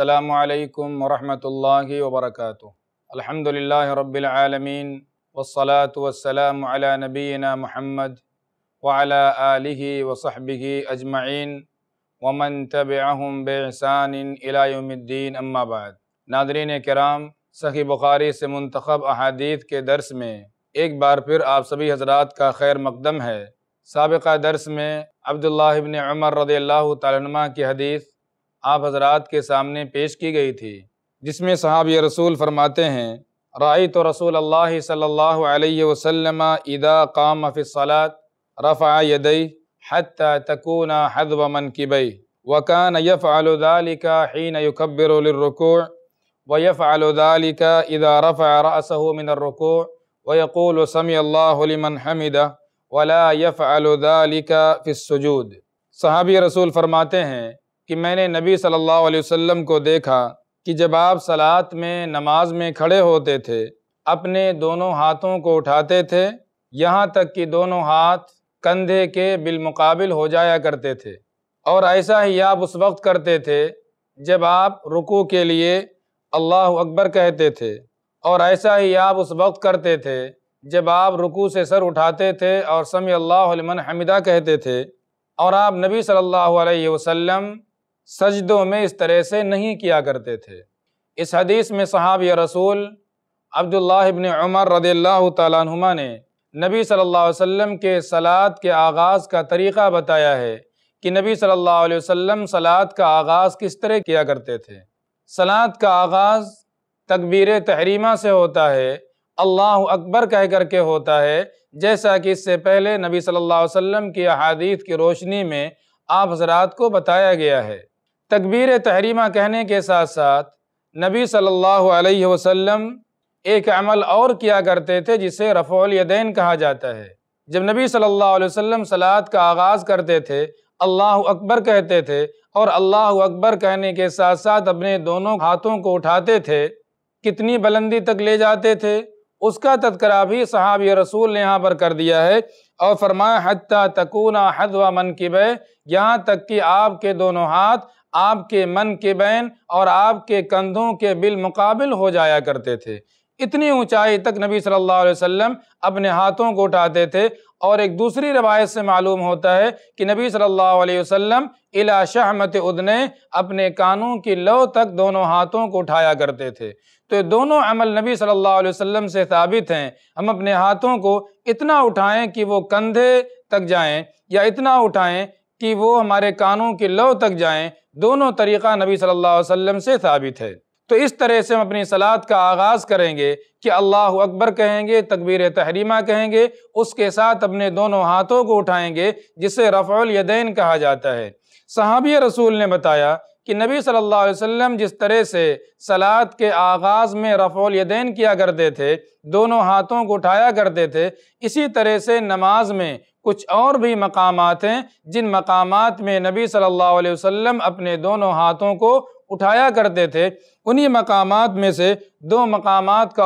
السلام علیکم ورحمۃ اللہ وبرکاتہ الحمد للہ رب العالمین والصلاة والسلام على نبینا محمد وعلى آلہ وصحبہ اجمعین ومن طب احمب الى یوم الدین اما بعد ناظرین کرام سخی بخاری سے منتخب احادیث کے درس میں ایک بار پھر آپ سبھی حضرات کا خیر مقدم ہے سابقہ درس میں عبداللہ ابن عمر رضی اللہ تعالیٰ عنہ کی حدیث آپ حضرات کے سامنے پیش کی گئی تھی جس میں صحابی رسول فرماتے ہیں رائی تو رسول اللہ صلی اللہ علیہ وسلم قام کام رفع رف دئی تکون حد و من وکان وکا نیف حین کا حینو ویف الدعلی کا ادا رف من رقو ویقول سمی اللہ علم ولا یف الدعلی کا فسجود صحابی رسول فرماتے ہیں کہ میں نے نبی صلی اللہ علیہ وسلم کو دیکھا کہ جب آپ صلات میں نماز میں کھڑے ہوتے تھے اپنے دونوں ہاتھوں کو اٹھاتے تھے یہاں تک کہ دونوں ہاتھ کندھے کے بالمقابل ہو جایا کرتے تھے اور ایسا ہی آپ اس وقت کرتے تھے جب آپ رکو کے لیے اللہ اکبر کہتے تھے اور ایسا ہی آپ اس وقت کرتے تھے جب آپ رکو سے سر اٹھاتے تھے اور سمی اللہ علمن حمدہ کہتے تھے اور آپ نبی صلی اللہ علیہ وسلم سجدوں میں اس طرح سے نہیں کیا کرتے تھے اس حدیث میں صحابی رسول عبداللہ ابن عمر رضی اللہ تعالیٰ عنہما نے نبی صلی اللہ علیہ وسلم کے سلاد کے آغاز کا طریقہ بتایا ہے کہ نبی صلی اللہ علیہ وسلم سلاد کا آغاز کس طرح کیا کرتے تھے سلاد کا آغاز تکبیر تحریمہ سے ہوتا ہے اللہ اکبر کہہ کر کے ہوتا ہے جیسا کہ اس سے پہلے نبی صلی اللہ علیہ وسلم کی احادیث کی روشنی میں آپ حضرات کو بتایا گیا ہے تکبیر تحریمہ کہنے کے ساتھ ساتھ نبی صلی اللہ علیہ وسلم ایک عمل اور کیا کرتے تھے جسے رفع الیدین کہا جاتا ہے جب نبی صلی اللہ علیہ وسلم سلم کا آغاز کرتے تھے اللہ اکبر کہتے تھے اور اللہ اکبر کہنے کے ساتھ ساتھ اپنے دونوں ہاتھوں کو اٹھاتے تھے کتنی بلندی تک لے جاتے تھے اس کا تذکرہ بھی صحابی رسول نے یہاں پر کر دیا ہے اور فرمایا حتیٰ تکونا حد و منقبع یہاں تک کہ آپ کے دونوں ہاتھ آپ کے من کے بین اور آپ کے کندھوں کے بالمقابل ہو جایا کرتے تھے اتنی اونچائی تک نبی صلی اللہ علیہ وسلم اپنے ہاتھوں کو اٹھاتے تھے اور ایک دوسری روایت سے معلوم ہوتا ہے کہ نبی صلی اللہ علیہ وسلم الا شہمت ادنے اپنے کانوں کی لو تک دونوں ہاتھوں کو اٹھایا کرتے تھے تو دونوں عمل نبی صلی اللہ علیہ وسلم سے ثابت ہیں ہم اپنے ہاتھوں کو اتنا اٹھائیں کہ وہ کندھے تک جائیں یا اتنا اٹھائیں کہ وہ ہمارے کانوں کی لو تک جائیں دونوں طریقہ نبی صلی اللہ علیہ وسلم سے ثابت ہے تو اس طرح سے ہم اپنی سلاد کا آغاز کریں گے کہ اللہ اکبر کہیں گے تکبیر تحریمہ کہیں گے اس کے ساتھ اپنے دونوں ہاتھوں کو اٹھائیں گے جسے رفع الیدین کہا جاتا ہے صحابی رسول نے بتایا کہ نبی صلی اللہ علیہ وسلم جس طرح سے سلاد کے آغاز میں رفع الیدین کیا کرتے تھے دونوں ہاتھوں کو اٹھایا کرتے تھے اسی طرح سے نماز میں کچھ اور بھی مقامات ہیں جن مقامات میں نبی صلی اللہ علیہ وسلم اپنے دونوں ہاتھوں کو اٹھایا کرتے تھے انہی مقامات مقامات میں سے دو کا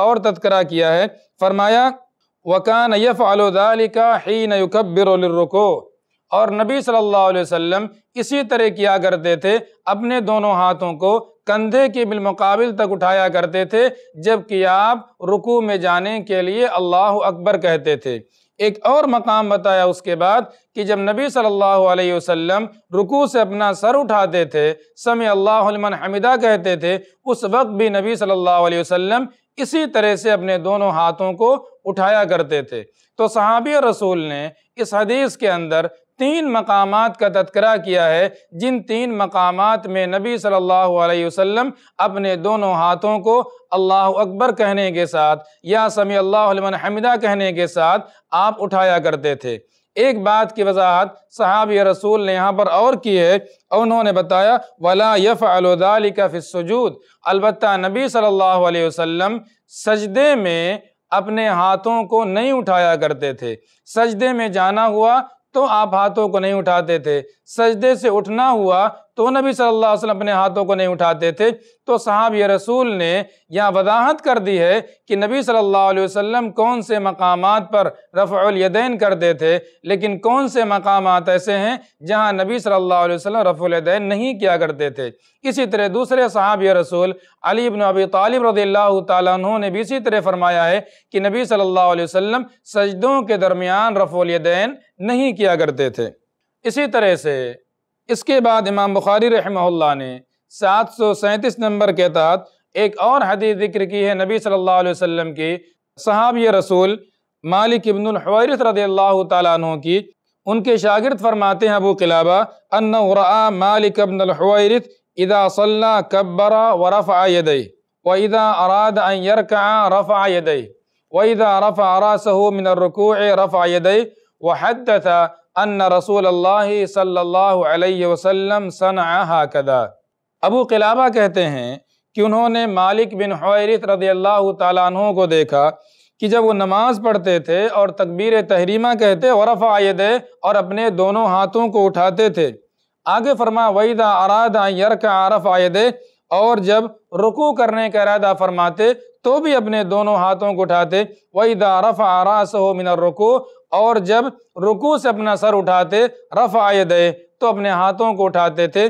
اور نبی صلی اللہ علیہ وسلم اسی طرح کیا کرتے تھے اپنے دونوں ہاتھوں کو کندھے کے بالمقابل تک اٹھایا کرتے تھے جب کہ آپ رکو میں جانے کے لیے اللہ اکبر کہتے تھے ایک اور مقام بتایا اس کے بعد کہ جب نبی صلی اللہ علیہ وسلم رکو سے اپنا سر اٹھاتے تھے سمع اللہ لمن حمیدہ کہتے تھے اس وقت بھی نبی صلی اللہ علیہ وسلم اسی طرح سے اپنے دونوں ہاتھوں کو اٹھایا کرتے تھے تو صحابی رسول نے اس حدیث کے اندر تین مقامات کا تذکرہ کیا ہے جن تین مقامات میں نبی صلی اللہ علیہ وسلم اپنے دونوں ہاتھوں کو اللہ اکبر کہنے کے ساتھ یا سمی اللہ حمدہ کہنے کے ساتھ آپ اٹھایا کرتے تھے ایک بات کی وضاحت صحابی رسول نے یہاں پر اور کی ہے اور انہوں نے بتایا ولا یف السُّجُودِ البتہ نبی صلی اللہ علیہ وسلم سجدے میں اپنے ہاتھوں کو نہیں اٹھایا کرتے تھے سجدے میں جانا ہوا تو آپ ہاتھوں کو نہیں اٹھاتے تھے سجدے سے اٹھنا ہوا تو نبی صلی اللہ علیہ وسلم اپنے ہاتھوں کو نہیں اٹھاتے تھے تو صحابی رسول نے یہاں وضاحت کر دی ہے کہ نبی صلی اللہ علیہ وسلم کون سے مقامات پر رفع الیدین کرتے تھے لیکن کون سے مقامات ایسے ہیں جہاں نبی صلی اللہ علیہ وسلم رفع الیدین نہیں کیا کرتے تھے اسی طرح دوسرے صحابی رسول علی بن ابی طالب رضی اللہ تعالیٰ عنہ نے بھی اسی طرح فرمایا ہے کہ نبی صلی اللہ علیہ وسلم سجدوں کے درمیان رفع الیدین نہیں کیا کرتے تھے اسی طرح سے اس کے بعد امام بخاری رحمہ اللہ نے سات سو سینتیس نمبر کے تحت ایک اور حدیث ذکر کی ہے نبی صلی اللہ علیہ وسلم کی صحابی رسول مالک ابن الحویرت رضی اللہ تعالیٰ عنہ کی ان کے شاگرد فرماتے ہیں ابو قلابہ ان را مالک ابن الحویرت اذا صلى كبر ورفع يديه واذا اراد ان يركع رفع يديه واذا رفع راسه من الركوع رفع يديه وحدث ان رسول اللہ صلی اللہ علیہ وسلم صنع کدا ابو قلابہ کہتے ہیں کہ انہوں نے مالک بن حویرث رضی اللہ تعالیٰ عنہ کو دیکھا کہ جب وہ نماز پڑھتے تھے اور تکبیر تحریمہ کہتے ورفع آئے اور اپنے دونوں ہاتھوں کو اٹھاتے تھے آگے فرما ویدہ ارادہ یرک عرف آئے اور جب رکو کرنے کا ارادہ فرماتے تو بھی اپنے دونوں ہاتھوں کو اٹھاتے ویدہ رفع راسہ من الرکو اور جب رکو سے اپنا سر اٹھاتے رفع دے تو اپنے ہاتھوں کو اٹھاتے تھے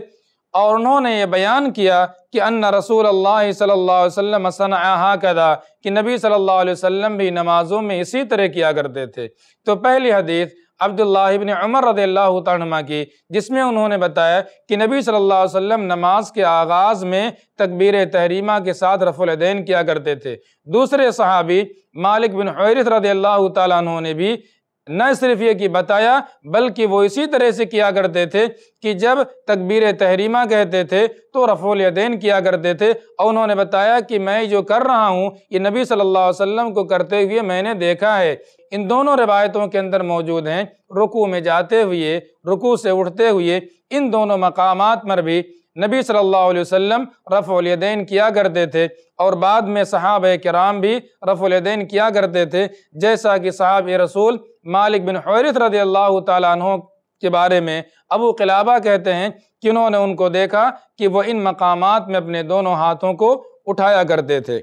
اور انہوں نے یہ بیان کیا کہ ان رسول اللہ صلی اللہ علیہ وسلم صنع کدا کہ نبی صلی اللہ علیہ وسلم بھی نمازوں میں اسی طرح کیا کرتے تھے تو پہلی حدیث عبداللہ ابن عمر رضی اللہ عنہ کی جس میں انہوں نے بتایا کہ نبی صلی اللہ علیہ وسلم نماز کے آغاز میں تکبیر تحریمہ کے ساتھ رفع العدین کیا کرتے تھے دوسرے صحابی مالک بن حیرت رضی اللہ تعالیٰ عنہ نے بھی نہ صرف یہ کہ بتایا بلکہ وہ اسی طرح سے کیا کرتے تھے کہ جب تکبیر تحریمہ کہتے تھے تو رفول الیدین کیا کرتے تھے اور انہوں نے بتایا کہ میں جو کر رہا ہوں یہ نبی صلی اللہ علیہ وسلم کو کرتے ہوئے میں نے دیکھا ہے ان دونوں روایتوں کے اندر موجود ہیں رکو میں جاتے ہوئے رکو سے اٹھتے ہوئے ان دونوں مقامات پر بھی نبی صلی اللہ علیہ وسلم رفع الیدین کیا کرتے تھے اور بعد میں صحابہ کرام بھی رفع الیدین کیا کرتے تھے جیسا کہ صحابہ رسول مالک بن عورت رضی اللہ تعالیٰ عنہ کے بارے میں ابو قلابہ کہتے ہیں کہ انہوں نے ان کو دیکھا کہ وہ ان مقامات میں اپنے دونوں ہاتھوں کو اٹھایا کرتے تھے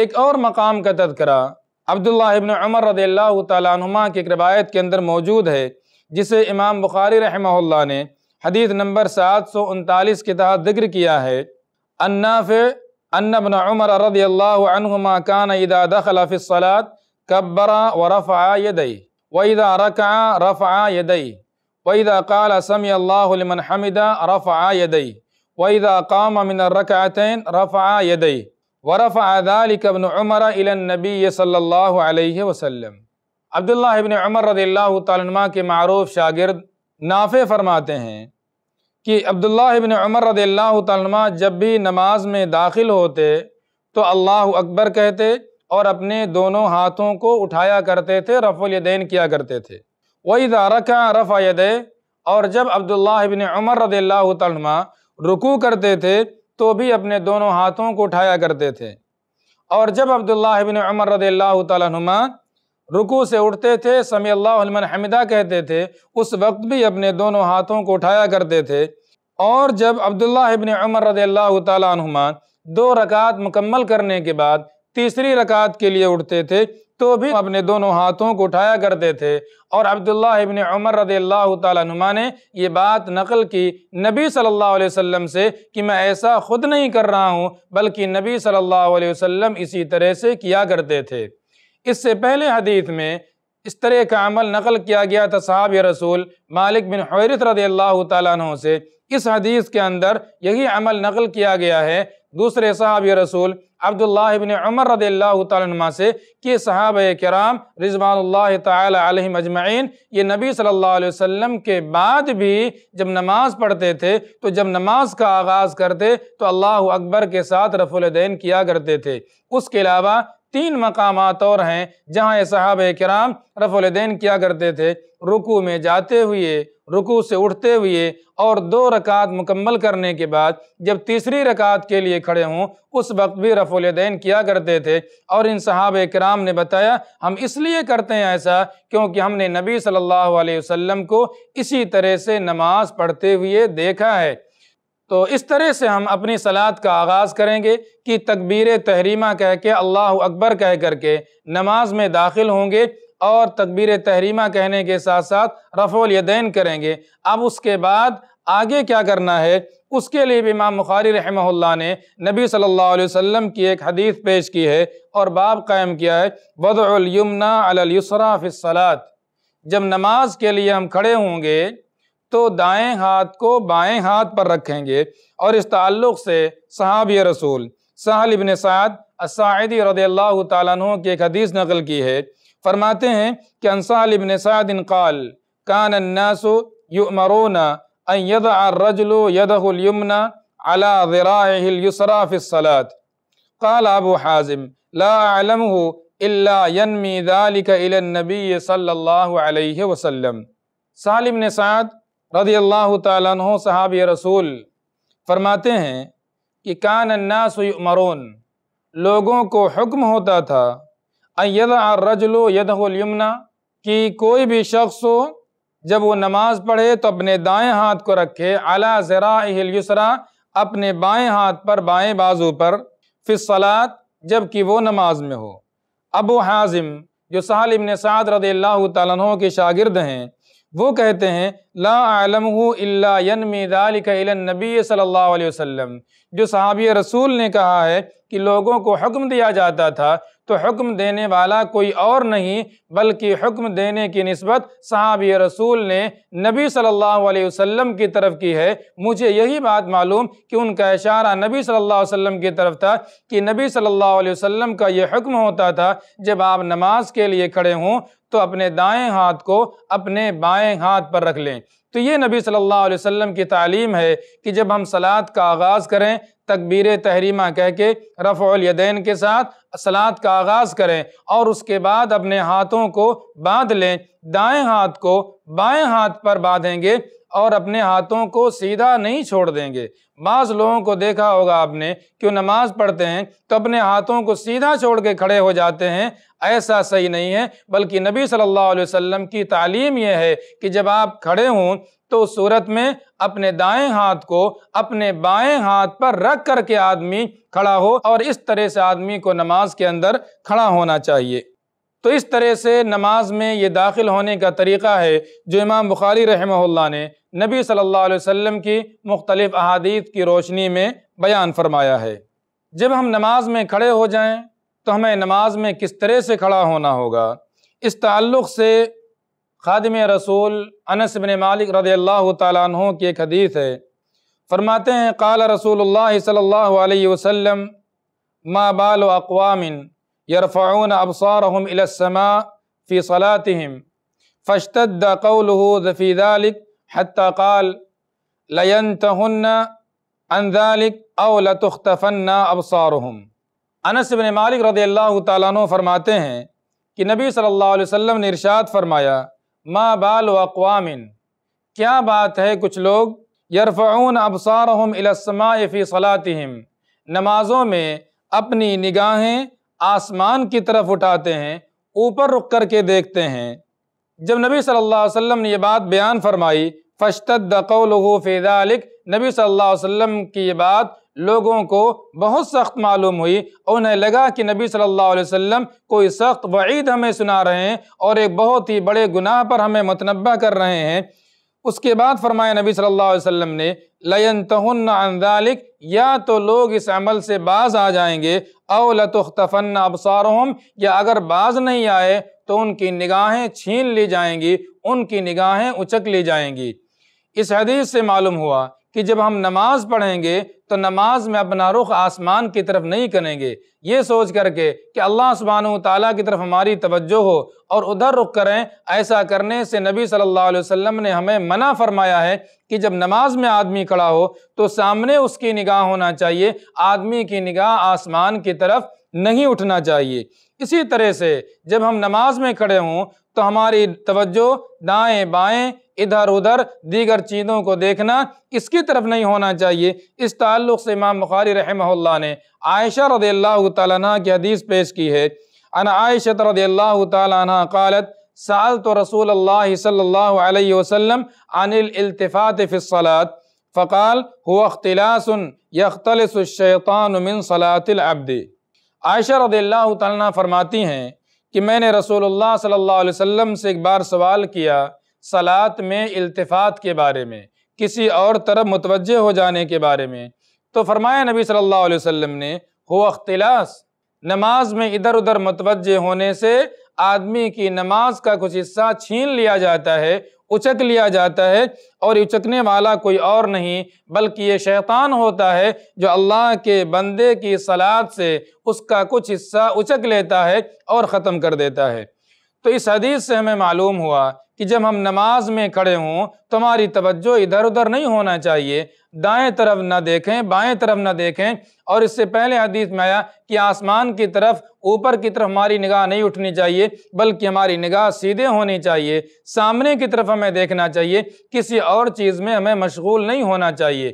ایک اور مقام کا تذکرہ عبداللہ ابن عمر رضی اللہ تعالیٰ نما کی روایت کے اندر موجود ہے جسے امام بخاری رحمہ اللہ نے حدیث نمبر سات سو انتالیس کے تحت ذکر کیا ہے النافع ان ابن عمر رضی اللہ عنہما کان اذا دخل فی الصلاة کبرا ورفعا یدئی و اذا رکعا رفعا یدئی و اذا قال سمی اللہ لمن حمدا رفعا یدئی و اذا قام من الرکعتین رفعا یدئی و رفعا ذالک ابن عمر الى النبی صلی اللہ علیہ وسلم عبداللہ ابن عمر رضی اللہ تعالیٰ عنہ کے معروف شاگرد نافع فرماتے ہیں کہ عبداللہ ابن عمر رضی اللہ تعالیٰ جب بھی نماز میں داخل ہوتے تو اللہ اکبر کہتے اور اپنے دونوں ہاتھوں کو اٹھایا کرتے تھے رف الیدین کیا کرتے تھے وہی تھا رکھ رف اور جب عبداللہ ابن عمر رضی اللہ تعالیٰ رکو کرتے تھے تو بھی اپنے دونوں ہاتھوں کو اٹھایا کرتے تھے اور جب عبداللہ ابن عمر رضی اللہ تعالیٰ رکو سے اٹھتے تھے سمی اللہ علم حمدہ کہتے تھے اس وقت بھی اپنے دونوں ہاتھوں کو اٹھایا کرتے تھے اور جب عبداللہ ابن عمر رضی اللہ تعالیٰ عنہما دو رکعت مکمل کرنے کے بعد تیسری رکعت کے لیے اٹھتے تھے تو بھی اپنے دونوں ہاتھوں کو اٹھایا کرتے تھے اور عبداللہ ابن عمر رضی اللہ تعالیٰ نما نے یہ بات نقل کی نبی صلی اللہ علیہ وسلم سے کہ میں ایسا خود نہیں کر رہا ہوں بلکہ نبی صلی اللہ علیہ وسلم اسی طرح سے کیا کرتے تھے اس سے پہلے حدیث میں اس طرح کا عمل نقل کیا گیا تھا صحابۂ رسول مالک بن رضی اللہ تعالیٰ عنہ سے اس حدیث کے اندر یہی عمل نقل کیا گیا ہے دوسرے صحاب رسول عبداللہ بن عمر رضی اللہ تعالیٰ عنہ سے کہ صحابہ کرام رضوان اللہ تعالیٰ علیہ مجمعین یہ نبی صلی اللہ علیہ وسلم کے بعد بھی جب نماز پڑھتے تھے تو جب نماز کا آغاز کرتے تو اللہ اکبر کے ساتھ رفع الدین کیا کرتے تھے اس کے علاوہ تین مقامات اور ہیں جہاں یہ صحابہ کرام رفع الدین کیا کرتے تھے رکو میں جاتے ہوئے رکو سے اٹھتے ہوئے اور دو رکعت مکمل کرنے کے بعد جب تیسری رکعت کے لیے کھڑے ہوں اس وقت بھی رفع الدین کیا کرتے تھے اور ان صحابہ کرام نے بتایا ہم اس لیے کرتے ہیں ایسا کیونکہ ہم نے نبی صلی اللہ علیہ وسلم کو اسی طرح سے نماز پڑھتے ہوئے دیکھا ہے تو اس طرح سے ہم اپنی سلاد کا آغاز کریں گے کہ تکبیر تحریمہ کہہ کے اللہ اکبر کہہ کر کے نماز میں داخل ہوں گے اور تکبیر تحریمہ کہنے کے ساتھ ساتھ رفع الیدین کریں گے اب اس کے بعد آگے کیا کرنا ہے اس کے لیے بھی امام مخاری رحمہ اللہ نے نبی صلی اللہ علیہ وسلم کی ایک حدیث پیش کی ہے اور باب قائم کیا ہے ودالمنا السرافِ سلاط جب نماز کے لیے ہم کھڑے ہوں گے تو دائیں ہاتھ کو بائیں ہاتھ پر رکھیں گے اور اس تعلق سے صحابی رسول سہل ابن سعد السعیدی رضی اللہ تعالیٰ عنہ کی ایک حدیث نقل کی ہے فرماتے ہیں کہ انسال ابن سعد قال کان الناس یؤمرون ان یدع الرجل یدہ الیمن على ذراعہ اليسرا فی الصلاة قال ابو حازم لا اعلمہ الا ینمی ذالک الی النبی صلی اللہ علیہ وسلم سالم نے سعد رضی اللہ تعالیٰ عنہ صحابی رسول فرماتے ہیں کہ کان الناس یؤمرون لوگوں کو حکم ہوتا تھا الرجل یدہ الیمنا کہ کوئی بھی شخص ہو جب وہ نماز پڑھے تو اپنے دائیں ہاتھ کو رکھے اعلیٰ اليسرا اپنے بائیں ہاتھ پر بائیں بازو پر فصلات جب کہ وہ نماز میں ہو ابو حازم جو ابن سعد رضی اللہ تعالیٰ عنہ کے شاگرد ہیں وہ کہتے ہیں لا ینمی ذالک النبی صلی اللہ علیہ وسلم جو صحابی رسول نے کہا ہے کہ لوگوں کو حکم دیا جاتا تھا تو حکم دینے والا کوئی اور نہیں بلکہ حکم دینے کی نسبت صحابی رسول نے نبی صلی اللہ علیہ وسلم کی طرف کی ہے مجھے یہی بات معلوم کہ ان کا اشارہ نبی صلی اللہ علیہ وسلم کی طرف تھا کہ نبی صلی اللہ علیہ وسلم کا یہ حکم ہوتا تھا جب آپ نماز کے لیے کھڑے ہوں تو اپنے دائیں ہاتھ کو اپنے بائیں ہاتھ پر رکھ لیں تو یہ نبی صلی اللہ علیہ وسلم کی تعلیم ہے کہ جب ہم سلاد کا آغاز کریں تکبیر تحریمہ کہہ کے رفع الیدین کے ساتھ اسلات کا آغاز کریں اور اس کے بعد اپنے ہاتھوں کو باندھ لیں دائیں ہاتھ کو بائیں ہاتھ پر باندھیں گے اور اپنے ہاتھوں کو سیدھا نہیں چھوڑ دیں گے بعض لوگوں کو دیکھا ہوگا آپ نے کہ وہ نماز پڑھتے ہیں تو اپنے ہاتھوں کو سیدھا چھوڑ کے کھڑے ہو جاتے ہیں ایسا صحیح نہیں ہے بلکہ نبی صلی اللہ علیہ وسلم کی تعلیم یہ ہے کہ جب آپ کھڑے ہوں تو اس صورت میں اپنے دائیں ہاتھ کو اپنے بائیں ہاتھ پر رکھ کر کے آدمی کھڑا ہو اور اس طرح سے آدمی کو نماز کے اندر کھڑا ہونا چاہیے تو اس طرح سے نماز میں یہ داخل ہونے کا طریقہ ہے جو امام بخاری رحمہ اللہ نے نبی صلی اللہ علیہ وسلم کی مختلف احادیث کی روشنی میں بیان فرمایا ہے جب ہم نماز میں کھڑے ہو جائیں تو ہمیں نماز میں کس طرح سے کھڑا ہونا ہوگا اس تعلق سے خادم رسول انس بن مالک رضی اللہ تعالیٰ عنہ کی ایک حدیث ہے فرماتے ہیں قال رسول اللہ صلی اللہ علیہ وسلم ما بال اقوام یرفعون فاشتد قوله ذفی ذالک حتی قال لینتہن ان ذالک او لتختفن ابصارهم انس بن مالک رضی اللہ تعالیٰ عنہ فرماتے ہیں کہ نبی صلی اللہ علیہ وسلم نے ارشاد فرمایا ماں اقوام کیا بات ہے کچھ لوگ یرفعون الی السماء فی صلاتهم نمازوں میں اپنی نگاہیں آسمان کی طرف اٹھاتے ہیں اوپر رک کر کے دیکھتے ہیں جب نبی صلی اللہ علیہ وسلم نے یہ بات بیان فرمائی قوله فی ذلك نبی صلی اللہ علیہ وسلم کی یہ بات لوگوں کو بہت سخت معلوم ہوئی انہیں لگا کہ نبی صلی اللہ علیہ وسلم کوئی سخت وعید ہمیں سنا رہے ہیں اور ایک بہت ہی بڑے گناہ پر ہمیں متنبع کر رہے ہیں اس کے بعد فرمایا نبی صلی اللہ علیہ وسلم نے یا تو لوگ اس عمل سے باز آ جائیں گے او لَتُخْتَفَنَّ ابسار یا اگر باز نہیں آئے تو ان کی نگاہیں چھین لی جائیں گی ان کی نگاہیں اچک لی جائیں گی اس حدیث سے معلوم ہوا کہ جب ہم نماز پڑھیں گے تو نماز میں اپنا رخ آسمان کی طرف نہیں کریں گے یہ سوچ کر کے کہ اللہ سبحانہ تعالیٰ کی طرف ہماری توجہ ہو اور ادھر رخ کریں ایسا کرنے سے نبی صلی اللہ علیہ وسلم نے ہمیں منع فرمایا ہے کہ جب نماز میں آدمی کھڑا ہو تو سامنے اس کی نگاہ ہونا چاہیے آدمی کی نگاہ آسمان کی طرف نہیں اٹھنا چاہیے اسی طرح سے جب ہم نماز میں کھڑے ہوں تو ہماری توجہ دائیں بائیں ادھر ادھر دیگر چیزوں کو دیکھنا اس کی طرف نہیں ہونا چاہیے اس تعلق سے امام بخاری رحمہ اللہ نے عائشہ رضی اللہ تعالیٰ عنہ کی حدیث پیش کی ہے انا عائشہ رضی اللہ تعالیٰ عنہ قالت سألت رسول اللہ صلی اللہ علیہ وسلم عن الالتفات فی الصلاة فقال هو اختلاس يختلس الشیطان من صلاة العبد عائشہ رضی اللہ تعالیٰ عنہ فرماتی ہیں کہ میں نے رسول اللہ صلی اللہ علیہ وسلم سے ایک بار سوال کیا سلاد میں التفات کے بارے میں کسی اور طرف متوجہ ہو جانے کے بارے میں تو فرمایا نبی صلی اللہ علیہ وسلم نے ہو اختلاس نماز میں ادھر ادھر متوجہ ہونے سے آدمی کی نماز کا کچھ حصہ چھین لیا جاتا ہے اچک لیا جاتا ہے اور اچکنے والا کوئی اور نہیں بلکہ یہ شیطان ہوتا ہے جو اللہ کے بندے کی سلاد سے اس کا کچھ حصہ اچک لیتا ہے اور ختم کر دیتا ہے تو اس حدیث سے ہمیں معلوم ہوا کہ جب ہم نماز میں کھڑے ہوں تو ہماری توجہ ادھر ادھر نہیں ہونا چاہیے دائیں طرف نہ دیکھیں بائیں طرف نہ دیکھیں اور اس سے پہلے حدیث میں آیا کہ آسمان کی طرف اوپر کی طرف ہماری نگاہ نہیں اٹھنی چاہیے بلکہ ہماری نگاہ سیدھے ہونی چاہیے سامنے کی طرف ہمیں دیکھنا چاہیے کسی اور چیز میں ہمیں مشغول نہیں ہونا چاہیے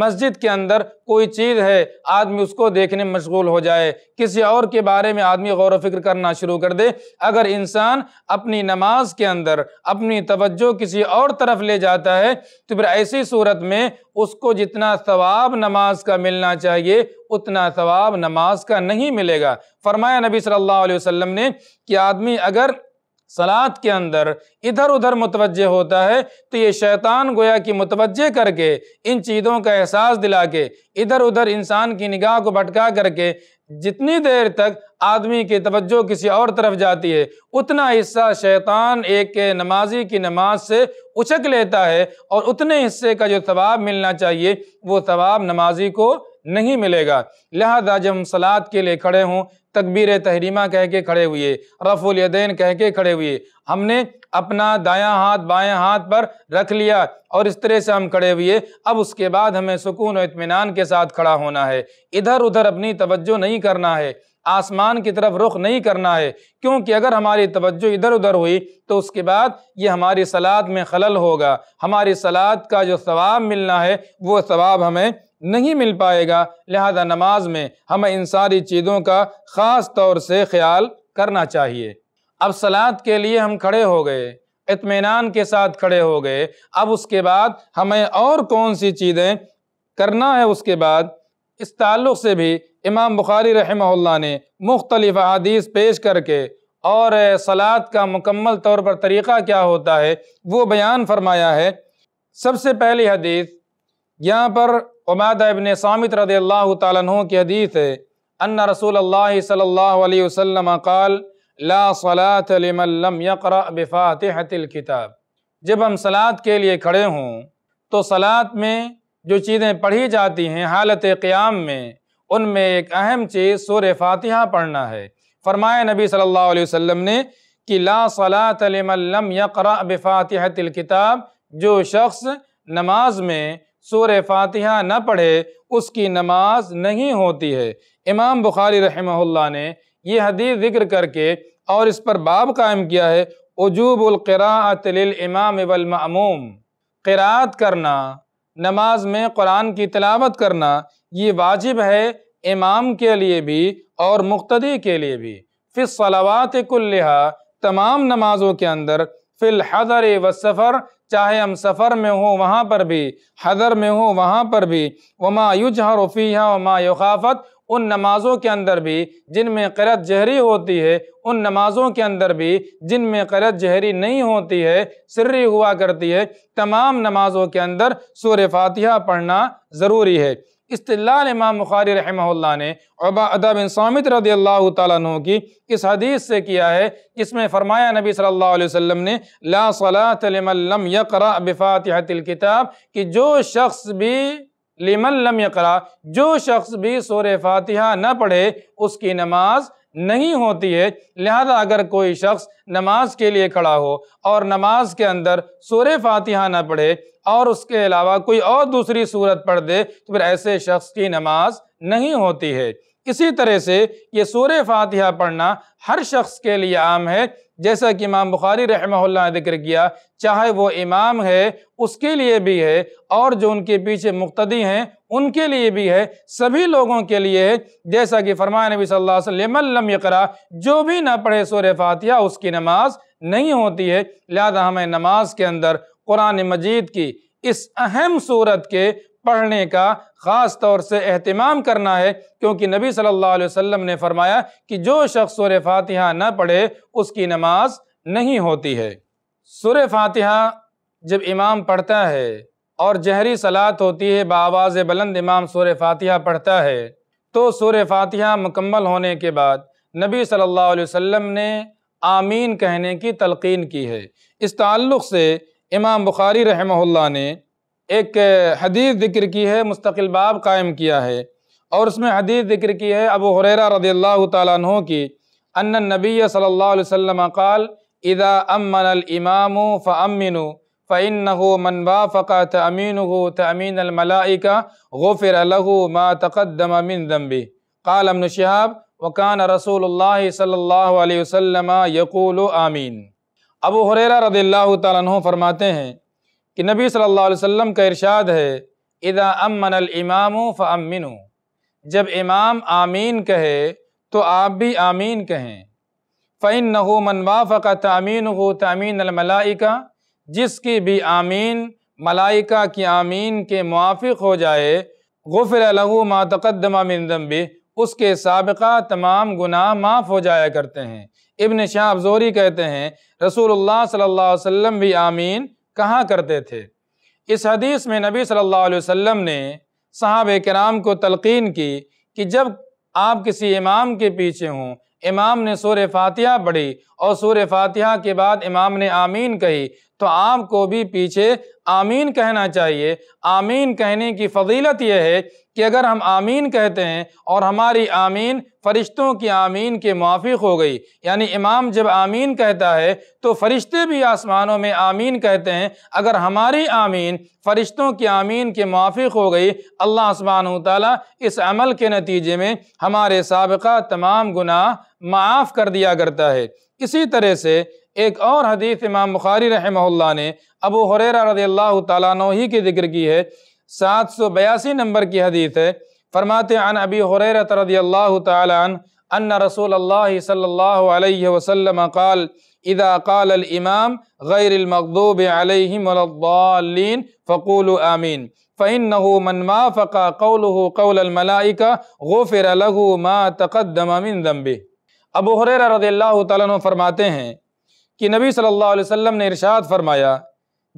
مسجد کے اندر کوئی چیز ہے آدمی اس کو دیکھنے میں مشغول ہو جائے کسی اور کے بارے میں آدمی غور و فکر کرنا شروع کر دے اگر انسان اپنی نماز کے اندر اپنی توجہ کسی اور طرف لے جاتا ہے تو پھر ایسی صورت میں اس کو جتنا ثواب نماز کا ملنا چاہیے اتنا ثواب نماز کا نہیں ملے گا فرمایا نبی صلی اللہ علیہ وسلم نے کہ آدمی اگر سلاد کے اندر ادھر ادھر متوجہ ہوتا ہے تو یہ شیطان گویا کی متوجہ کر کے ان چیزوں کا احساس دلا کے ادھر ادھر انسان کی نگاہ کو بھٹکا کر کے جتنی دیر تک آدمی کی توجہ کسی اور طرف جاتی ہے اتنا حصہ شیطان ایک نمازی کی نماز سے اچھک لیتا ہے اور اتنے حصے کا جو ثواب ملنا چاہیے وہ ثواب نمازی کو نہیں ملے گا لہذا جب ہم سلاد کے لیے کھڑے ہوں تکبیر تحریمہ کہہ کے کھڑے ہوئے رف الیدین کہہ کے کھڑے ہوئے ہم نے اپنا دایاں ہاتھ بائیں ہاتھ پر رکھ لیا اور اس طرح سے ہم کھڑے ہوئے اب اس کے بعد ہمیں سکون و اطمینان کے ساتھ کھڑا ہونا ہے ادھر ادھر اپنی توجہ نہیں کرنا ہے آسمان کی طرف رخ نہیں کرنا ہے کیونکہ اگر ہماری توجہ ادھر ادھر ہوئی تو اس کے بعد یہ ہماری سلاد میں خلل ہوگا ہماری سلاد کا جو ثواب ملنا ہے وہ ثواب ہمیں نہیں مل پائے گا لہذا نماز میں ہمیں ان ساری چیزوں کا خاص طور سے خیال کرنا چاہیے اب سلاد کے لیے ہم کھڑے ہو گئے اطمینان کے ساتھ کھڑے ہو گئے اب اس کے بعد ہمیں اور کون سی چیزیں کرنا ہے اس کے بعد اس تعلق سے بھی امام بخاری رحمہ اللہ نے مختلف احادیث پیش کر کے اور سلاد کا مکمل طور پر طریقہ کیا ہوتا ہے وہ بیان فرمایا ہے سب سے پہلی حدیث یہاں پر عمادۂب ابن سامت رضی اللہ تعالیٰ عنہ کی حدیث ہے ان رسول اللہ صلی اللہ علیہ وسلم قال لا صلاة لمن لم يقرأ بفاتحة الكتاب جب ہم صلاة کے لیے کھڑے ہوں تو صلاة میں جو چیزیں پڑھی جاتی ہیں حالت قیام میں ان میں ایک اہم چیز سور فاتحہ پڑھنا ہے فرمایا نبی صلی اللہ علیہ وسلم نے کہ لا صلاة لمن لم يقرأ بفاتحة الكتاب جو شخص نماز میں سور فاتحہ نہ پڑھے اس کی نماز نہیں ہوتی ہے امام بخاری رحمہ اللہ نے یہ حدیث ذکر کر کے اور اس پر باب قائم کیا ہے عجوب القراءت للامام والمعموم قراءت کرنا نماز میں قرآن کی تلاوت کرنا یہ واجب ہے امام کے لیے بھی اور مقتدی کے لیے بھی فلاوات کلہا تمام نمازوں کے اندر فی الحضر و سفر چاہے ہم سفر میں ہوں وہاں پر بھی حضر میں ہوں وہاں پر بھی وما یجہر فیہا وما یخافت ان نمازوں کے اندر بھی جن میں قرت جہری ہوتی ہے ان نمازوں کے اندر بھی جن میں قرت جہری نہیں ہوتی ہے سری ہوا کرتی ہے تمام نمازوں کے اندر سور فاتحہ پڑھنا ضروری ہے امام مخاری رحمہ اللہ نے عبا بن سامت رضی اللہ تعالیٰ عنہ کی اس حدیث سے کیا ہے جس میں فرمایا نبی صلی اللہ علیہ وسلم نے لا صلاة لمن لم يقرأ بفاتحة الكتاب کہ جو شخص بھی لمن لم يقرأ جو شخص بھی سور فاتحہ نہ پڑھے اس کی نماز نہیں ہوتی ہے لہذا اگر کوئی شخص نماز کے لیے کھڑا ہو اور نماز کے اندر سور فاتحہ نہ پڑھے اور اس کے علاوہ کوئی اور دوسری صورت پڑھ دے تو پھر ایسے شخص کی نماز نہیں ہوتی ہے اسی طرح سے یہ سورہ فاتحہ پڑھنا ہر شخص کے لیے عام ہے جیسا کہ امام بخاری رحمہ اللہ نے ذکر کیا چاہے وہ امام ہے اس کے لیے بھی ہے اور جو ان کے پیچھے مقتدی ہیں ان کے لیے بھی ہے سبھی لوگوں کے لیے جیسا کہ فرمایا نبی صلی اللہ علیہ وسلم یقرا جو بھی نہ پڑھے سورہ فاتحہ اس کی نماز نہیں ہوتی ہے لہذا ہمیں نماز کے اندر قرآن مجید کی اس اہم صورت کے پڑھنے کا خاص طور سے اہتمام کرنا ہے کیونکہ نبی صلی اللہ علیہ وسلم نے فرمایا کہ جو شخص سور فاتحہ نہ پڑھے اس کی نماز نہیں ہوتی ہے سور فاتحہ جب امام پڑھتا ہے اور جہری صلات ہوتی ہے بآواز بلند امام سور فاتحہ پڑھتا ہے تو سورہ فاتحہ مکمل ہونے کے بعد نبی صلی اللہ علیہ وسلم نے آمین کہنے کی تلقین کی ہے اس تعلق سے امام بخاری رحمہ اللہ نے ایک حدیث ذکر کی ہے مستقل باب قائم کیا ہے اور اس میں حدیث ذکر کی ہے ابو حریرا رضی اللہ تعالیٰ عنہ کی ان نبی صلی اللہ علیہ وسلم قال اذا امن الامام ف امن من وافق فقہ تھمین غ غفر له ما تقدم من ذنبه قال ابن شهاب وكان رسول الله صلی اللہ علیہ وسلم یقول امين ابو حریرہ رضی اللہ تعالیٰ عنہ فرماتے ہیں کہ نبی صلی اللہ علیہ وسلم کا ارشاد ہے اذا امن الامام فامنو جب امام آمین کہے تو آپ بھی آمین کہیں فعن نحو منواف کا تعمین ہو جس کی بھی آمین ملائکہ کی آمین کے موافق ہو جائے ما الحو من ذنبی اس کے سابقہ تمام گناہ معاف ہو جایا کرتے ہیں ابن شاہ زوری کہتے ہیں رسول اللہ صلی اللہ علیہ وسلم بھی آمین کہاں کرتے تھے اس حدیث میں نبی صلی اللہ علیہ وسلم نے صحابہ کرام کو تلقین کی کہ جب آپ کسی امام کے پیچھے ہوں امام نے سور فاتحہ پڑھی اور سور فاتحہ کے بعد امام نے آمین کہی تو آپ کو بھی پیچھے آمین کہنا چاہیے آمین کہنے کی فضیلت یہ ہے کہ اگر ہم آمین کہتے ہیں اور ہماری آمین فرشتوں کی آمین کے موافق ہو گئی یعنی امام جب آمین کہتا ہے تو فرشتے بھی آسمانوں میں آمین کہتے ہیں اگر ہماری آمین فرشتوں کی آمین کے موافق ہو گئی اللہ سبحانہ و تعالیٰ اس عمل کے نتیجے میں ہمارے سابقہ تمام گناہ معاف کر دیا کرتا ہے اسی طرح سے ایک اور حدیث امام بخاری رحمہ اللہ نے ابو حریرہ رضی اللہ تعالیٰ نوحی کی ذکر کی ہے سات سو بیاسی نمبر کی حدیث ہے فرماتے عن ابی حریرہ رضی اللہ تعالیٰ عن ان رسول اللہ صلی اللہ علیہ وسلم قال اذا قال الامام غیر المغضوب علیہم والضالین فقولوا آمین فإنه من مافق قوله قول الملائکہ غفر له ما تقدم من ذنبه ابو حریرہ رضی اللہ تعالیٰ نے فرماتے ہیں کہ نبی صلی اللہ علیہ وسلم نے ارشاد فرمایا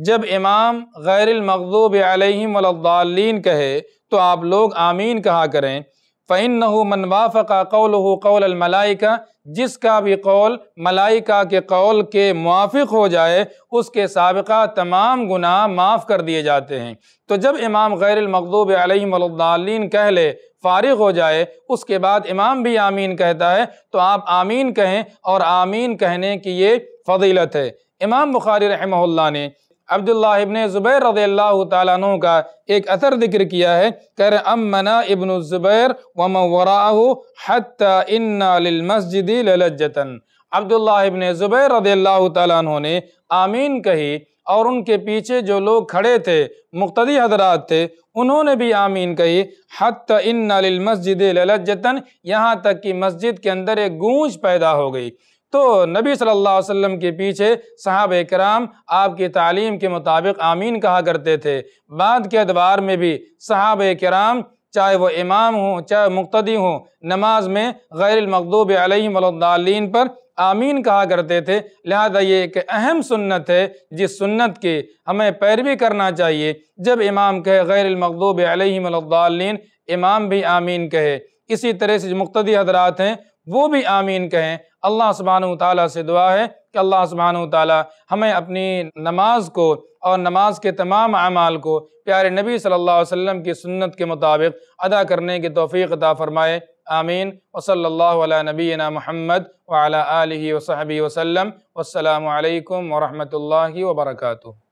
جب امام غیر المغضوب علیہم ملادالین کہے تو آپ لوگ آمین کہا کریں فعن وَافَقَ قَوْلُهُ قول کوملائکا جس کا بھی قول ملائکہ کے قول کے موافق ہو جائے اس کے سابقہ تمام گناہ معاف کر دیے جاتے ہیں تو جب امام غیر المغضوب علیہم ملدالین کہہ لے فارغ ہو جائے اس کے بعد امام بھی آمین کہتا ہے تو آپ آمین کہیں اور آمین کہنے کی یہ فضیلت ہے امام بخاری رحمہ اللہ نے عبداللہ ابن زبیر رضی اللہ تعالیٰ عنہ کا ایک اثر ذکر کیا ہے کہہ رہے امنا ابن الزبیر ومن وراءہ حتی انا للمسجد للجتن عبداللہ ابن زبیر رضی اللہ تعالیٰ عنہ نے آمین کہی اور ان کے پیچھے جو لوگ کھڑے تھے مقتدی حضرات تھے انہوں نے بھی آمین کہی حتی انا للمسجد للجتن یہاں تک کہ مسجد کے اندر ایک گونج پیدا ہو گئی تو نبی صلی اللہ علیہ وسلم کے پیچھے صحابہ کرام آپ کی تعلیم کے مطابق آمین کہا کرتے تھے بعد کے ادوار میں بھی صحابہ کرام چاہے وہ امام ہوں چاہے مقتدی ہوں نماز میں غیر المغضوب علیہ والدالین الدالین پر آمین کہا کرتے تھے لہذا یہ ایک اہم سنت ہے جس سنت کی ہمیں پیروی کرنا چاہیے جب امام کہے غیر المقدوب علیہ والدالین امام بھی آمین کہے اسی طرح سے جو مقتدی حضرات ہیں وہ بھی آمین کہیں اللہ سبحانہ وتعالی سے دعا ہے کہ اللہ سبحانہ و تعالیٰ ہمیں اپنی نماز کو اور نماز کے تمام اعمال کو پیارے نبی صلی اللہ علیہ وسلم کی سنت کے مطابق ادا کرنے کی توفیق عطا فرمائے آمین وصلی اللہ علیہ نبینا محمد وعلیٰ آلہ وصحبہ وسلم والسلام علیکم ورحمت اللہ وبرکاتہ